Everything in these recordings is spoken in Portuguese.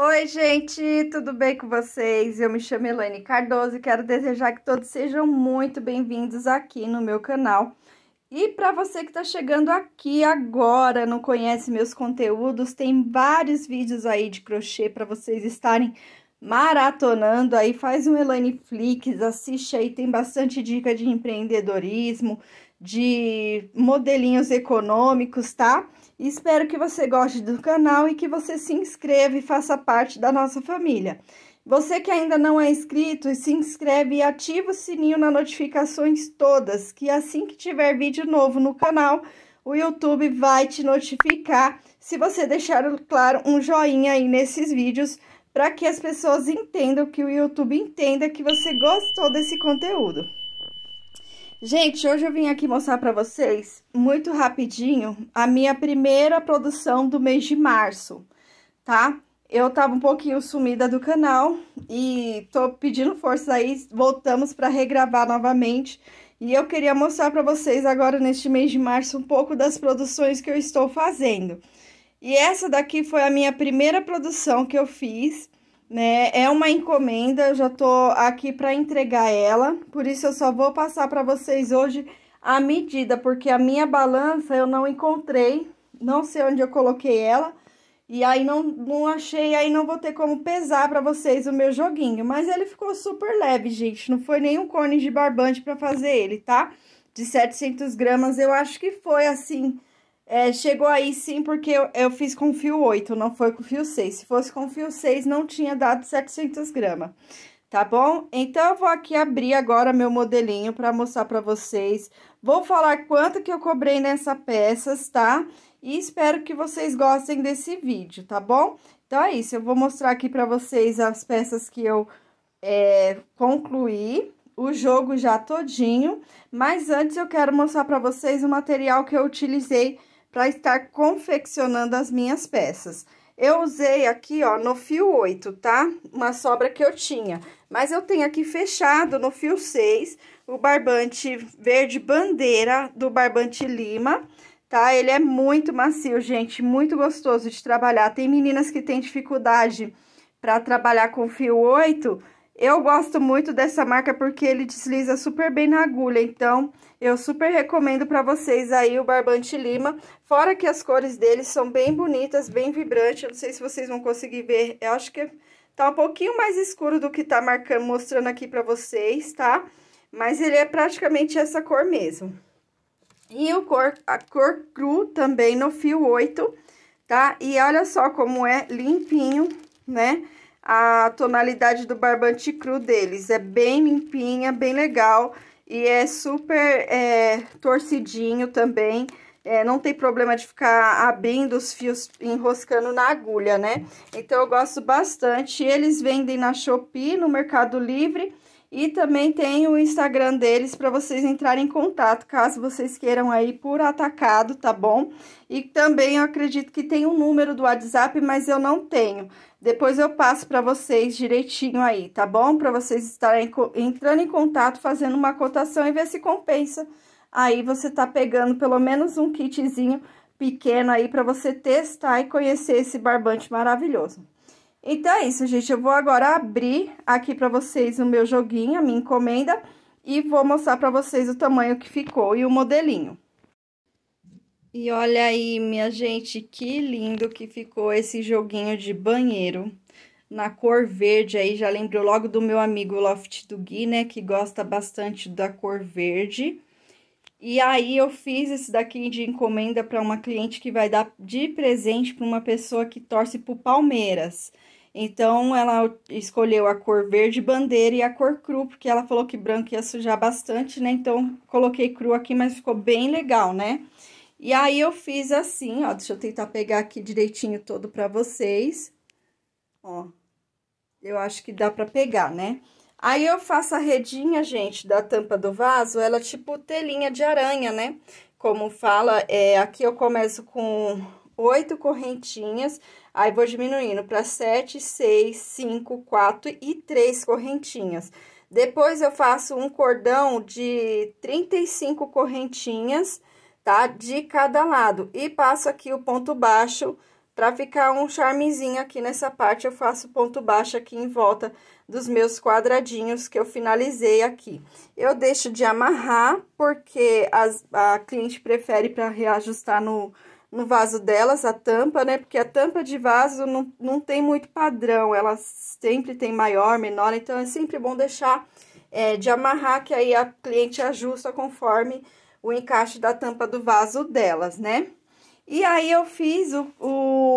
Oi, gente, tudo bem com vocês? Eu me chamo Elaine Cardoso e quero desejar que todos sejam muito bem-vindos aqui no meu canal. E para você que está chegando aqui agora, não conhece meus conteúdos, tem vários vídeos aí de crochê para vocês estarem maratonando aí, faz um Elaine Flix, assiste aí, tem bastante dica de empreendedorismo, de modelinhos econômicos, tá? Espero que você goste do canal e que você se inscreva e faça parte da nossa família. Você que ainda não é inscrito, se inscreve e ativa o sininho nas notificações todas, que assim que tiver vídeo novo no canal, o YouTube vai te notificar se você deixar, claro, um joinha aí nesses vídeos para que as pessoas entendam, que o YouTube entenda que você gostou desse conteúdo. Gente, hoje eu vim aqui mostrar para vocês, muito rapidinho, a minha primeira produção do mês de março, tá? Eu tava um pouquinho sumida do canal e tô pedindo força aí, voltamos para regravar novamente. E eu queria mostrar para vocês agora, neste mês de março, um pouco das produções que eu estou fazendo. E essa daqui foi a minha primeira produção que eu fiz, né? É uma encomenda, eu já tô aqui para entregar ela, por isso eu só vou passar para vocês hoje a medida, porque a minha balança eu não encontrei, não sei onde eu coloquei ela, e aí não, não achei, aí não vou ter como pesar para vocês o meu joguinho, mas ele ficou super leve, gente, não foi nenhum cone de barbante para fazer ele, tá? De 700 gramas, eu acho que foi assim é, chegou aí sim porque eu, eu, fiz com fio 8, não foi com fio 6. Se fosse com fio 6, não tinha dado 700 gramas, tá bom? Então, eu vou aqui abrir agora meu modelinho para mostrar para vocês. Vou falar quanto que eu cobrei nessa peças, tá? E espero que vocês gostem desse vídeo, tá bom? Então, é isso. Eu vou mostrar aqui para vocês as peças que eu é, concluí o jogo já todinho. Mas antes, eu quero mostrar para vocês o material que eu utilizei para estar confeccionando as minhas peças. Eu usei aqui, ó, no fio 8, tá? Uma sobra que eu tinha. Mas eu tenho aqui fechado no fio 6 o barbante verde bandeira do barbante lima, tá? Ele é muito macio, gente, muito gostoso de trabalhar. Tem meninas que têm dificuldade para trabalhar com fio 8, eu gosto muito dessa marca porque ele desliza super bem na agulha, então eu super recomendo para vocês aí o barbante lima. Fora que as cores dele são bem bonitas, bem vibrantes, eu não sei se vocês vão conseguir ver, eu acho que tá um pouquinho mais escuro do que tá marcando, mostrando aqui para vocês, tá? Mas ele é praticamente essa cor mesmo. E o cor, a cor cru também no fio 8, tá? E olha só como é limpinho, né? a tonalidade do barbante cru deles. É bem limpinha, bem legal e é super é, torcidinho também. É, não tem problema de ficar abrindo os fios, enroscando na agulha, né? Então, eu gosto bastante. Eles vendem na Shopee, no Mercado Livre e também tem o Instagram deles para vocês entrarem em contato, caso vocês queiram aí por atacado, tá bom? E também eu acredito que tem o um número do WhatsApp, mas eu não tenho. Depois eu passo para vocês direitinho aí, tá bom? Para vocês estarem entrando em contato, fazendo uma cotação e ver se compensa. Aí você tá pegando pelo menos um kitzinho pequeno aí para você testar e conhecer esse barbante maravilhoso. Então é isso, gente. Eu vou agora abrir aqui pra vocês o meu joguinho, a minha encomenda, e vou mostrar pra vocês o tamanho que ficou e o modelinho. E olha aí, minha gente, que lindo que ficou esse joguinho de banheiro. Na cor verde aí, já lembrou logo do meu amigo Loft do Gui, né, que gosta bastante da cor verde. E aí eu fiz esse daqui de encomenda para uma cliente que vai dar de presente para uma pessoa que torce pro Palmeiras. Então ela escolheu a cor verde bandeira e a cor cru, porque ela falou que branco ia sujar bastante, né? Então coloquei cru aqui, mas ficou bem legal, né? E aí eu fiz assim, ó, deixa eu tentar pegar aqui direitinho todo para vocês. Ó. Eu acho que dá para pegar, né? Aí eu faço a redinha, gente, da tampa do vaso, ela é tipo telinha de aranha, né? Como fala, é, aqui eu começo com oito correntinhas, aí vou diminuindo para sete, seis, cinco, quatro e três correntinhas. Depois eu faço um cordão de 35 correntinhas, tá? De cada lado. E passo aqui o ponto baixo Pra ficar um charmezinho aqui nessa parte, eu faço ponto baixo aqui em volta dos meus quadradinhos que eu finalizei aqui. Eu deixo de amarrar, porque as, a cliente prefere para reajustar no, no vaso delas, a tampa, né? Porque a tampa de vaso não, não tem muito padrão, ela sempre tem maior, menor, então é sempre bom deixar é, de amarrar, que aí a cliente ajusta conforme o encaixe da tampa do vaso delas, né? E aí, eu fiz o,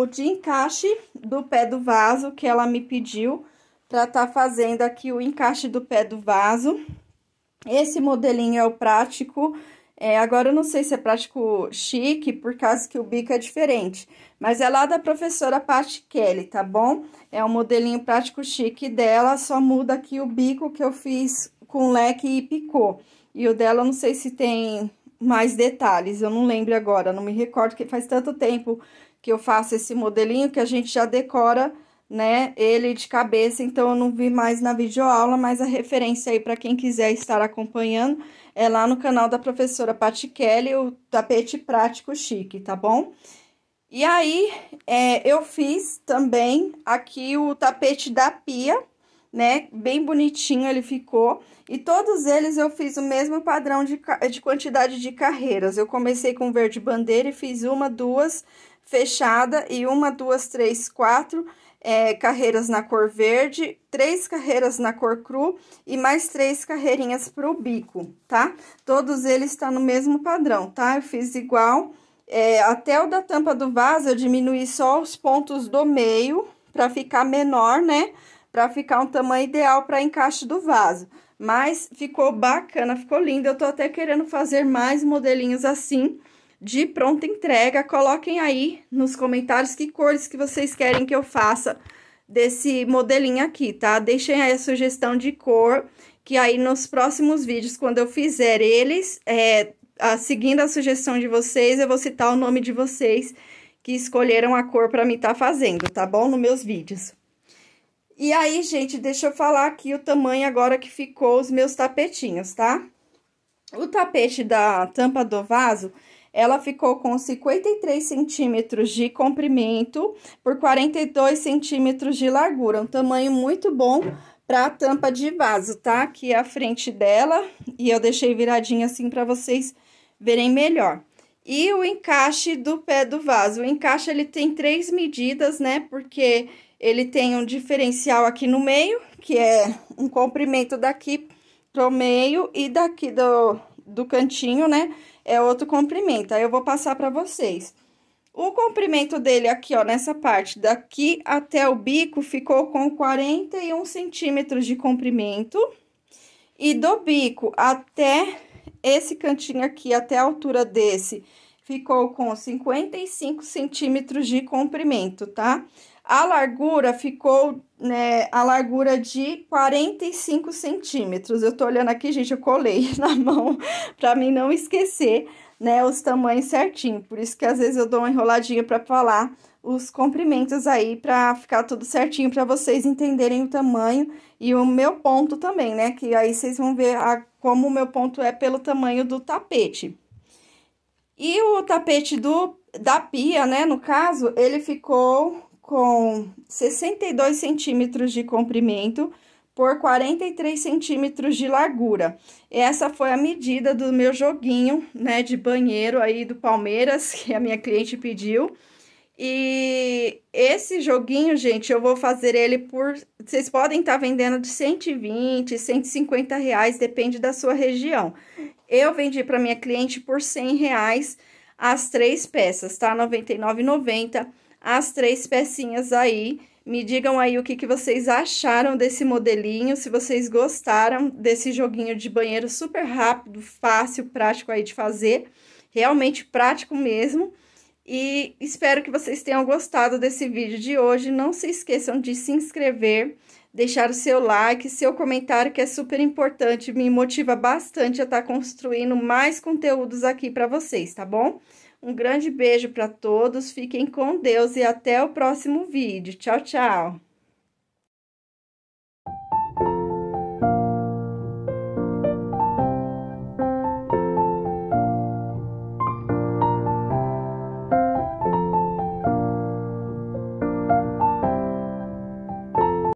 o de encaixe do pé do vaso, que ela me pediu para estar tá fazendo aqui o encaixe do pé do vaso. Esse modelinho é o prático. É, agora, eu não sei se é prático chique, por causa que o bico é diferente. Mas é lá da professora Paty Kelly, tá bom? É um modelinho prático chique dela, só muda aqui o bico que eu fiz com leque e picô. E o dela, eu não sei se tem mais detalhes. Eu não lembro agora, não me recordo, que faz tanto tempo que eu faço esse modelinho que a gente já decora, né, ele de cabeça, então eu não vi mais na videoaula, mas a referência aí para quem quiser estar acompanhando é lá no canal da professora Patti Kelly, o tapete prático chique, tá bom? E aí, é, eu fiz também aqui o tapete da pia, né? Bem bonitinho ele ficou. E todos eles eu fiz o mesmo padrão de, de quantidade de carreiras. Eu comecei com verde bandeira e fiz uma, duas fechada e uma, duas, três, quatro é, carreiras na cor verde, três carreiras na cor cru e mais três carreirinhas pro bico, tá? Todos eles tá no mesmo padrão, tá? Eu fiz igual. É, até o da tampa do vaso eu diminuí só os pontos do meio para ficar menor, né? para ficar um tamanho ideal para encaixe do vaso. Mas ficou bacana, ficou lindo. Eu tô até querendo fazer mais modelinhos assim de pronta entrega. Coloquem aí nos comentários que cores que vocês querem que eu faça desse modelinho aqui, tá? Deixem aí a sugestão de cor, que aí nos próximos vídeos, quando eu fizer eles, é, a, seguindo a sugestão de vocês, eu vou citar o nome de vocês que escolheram a cor para mim estar tá fazendo, tá bom? Nos meus vídeos. E aí, gente, deixa eu falar aqui o tamanho agora que ficou os meus tapetinhos, tá? O tapete da tampa do vaso, ela ficou com 53 centímetros de comprimento por 42 centímetros de largura. Um tamanho muito bom para a tampa de vaso, tá? Aqui é a frente dela e eu deixei viradinha assim para vocês verem melhor. E o encaixe do pé do vaso. O encaixe, ele tem três medidas, né? Porque ele tem um diferencial aqui no meio, que é um comprimento daqui pro meio e daqui do, do cantinho, né? É outro comprimento. Aí eu vou passar para vocês. O comprimento dele aqui, ó, nessa parte daqui até o bico ficou com 41 centímetros de comprimento. E do bico até esse cantinho aqui, até a altura desse, ficou com 55 centímetros de comprimento, tá? Tá? A largura ficou né, a largura de 45 centímetros. Eu tô olhando aqui, gente, eu colei na mão para mim não esquecer, né, os tamanhos certinho. Por isso que às vezes eu dou uma enroladinha para falar os comprimentos aí para ficar tudo certinho para vocês entenderem o tamanho e o meu ponto também, né? Que aí vocês vão ver a, como o meu ponto é pelo tamanho do tapete. E o tapete do da pia, né, no caso, ele ficou com 62 centímetros de comprimento por 43 centímetros de largura. Essa foi a medida do meu joguinho, né, de banheiro aí do Palmeiras, que a minha cliente pediu. E esse joguinho, gente, eu vou fazer ele por... Vocês podem estar tá vendendo de 120, 150 reais, depende da sua região. Eu vendi para minha cliente por 100 reais as três peças, tá? R$ 99,90 as três pecinhas aí. Me digam aí o que, que vocês acharam desse modelinho, se vocês gostaram desse joguinho de banheiro super rápido, fácil, prático aí de fazer. Realmente prático mesmo. E espero que vocês tenham gostado desse vídeo de hoje. Não se esqueçam de se inscrever, deixar o seu like, seu comentário que é super importante, me motiva bastante a estar tá construindo mais conteúdos aqui para vocês, tá bom? Um grande beijo para todos, fiquem com Deus e até o próximo vídeo. Tchau, tchau!